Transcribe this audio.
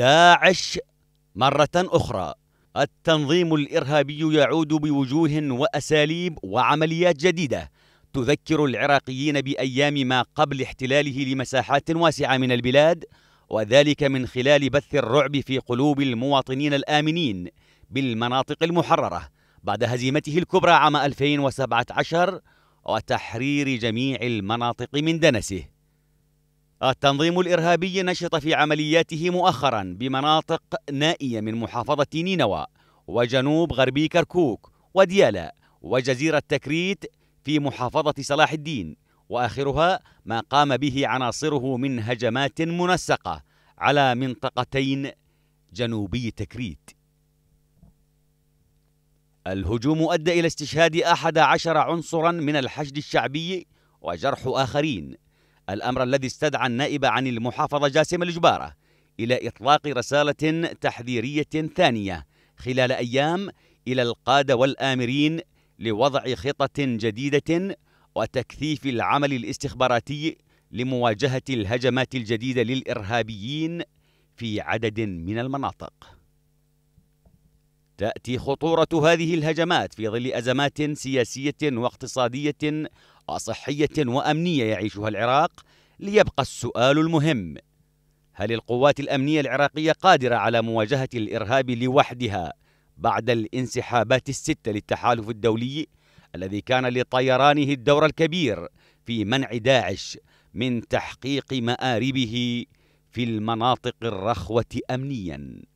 داعش مرة أخرى التنظيم الإرهابي يعود بوجوه وأساليب وعمليات جديدة تذكر العراقيين بأيام ما قبل احتلاله لمساحات واسعة من البلاد وذلك من خلال بث الرعب في قلوب المواطنين الآمنين بالمناطق المحررة بعد هزيمته الكبرى عام 2017 وتحرير جميع المناطق من دنسه التنظيم الإرهابي نشط في عملياته مؤخرا بمناطق نائية من محافظة نينوى وجنوب غربي كركوك وديالا وجزيرة تكريت في محافظة صلاح الدين وآخرها ما قام به عناصره من هجمات منسقة على منطقتين جنوبي تكريت الهجوم أدى إلى استشهاد أحد عشر عنصرا من الحشد الشعبي وجرح آخرين الأمر الذي استدعى النائب عن المحافظة جاسم الجبارة إلى إطلاق رسالة تحذيرية ثانية خلال أيام إلى القادة والآمرين لوضع خطط جديدة وتكثيف العمل الاستخباراتي لمواجهة الهجمات الجديدة للإرهابيين في عدد من المناطق. تأتي خطورة هذه الهجمات في ظل أزمات سياسية واقتصادية صحية وأمنية يعيشها العراق ليبقى السؤال المهم هل القوات الأمنية العراقية قادرة على مواجهة الإرهاب لوحدها بعد الانسحابات الستة للتحالف الدولي الذي كان لطيرانه الدور الكبير في منع داعش من تحقيق مآربه في المناطق الرخوة أمنياً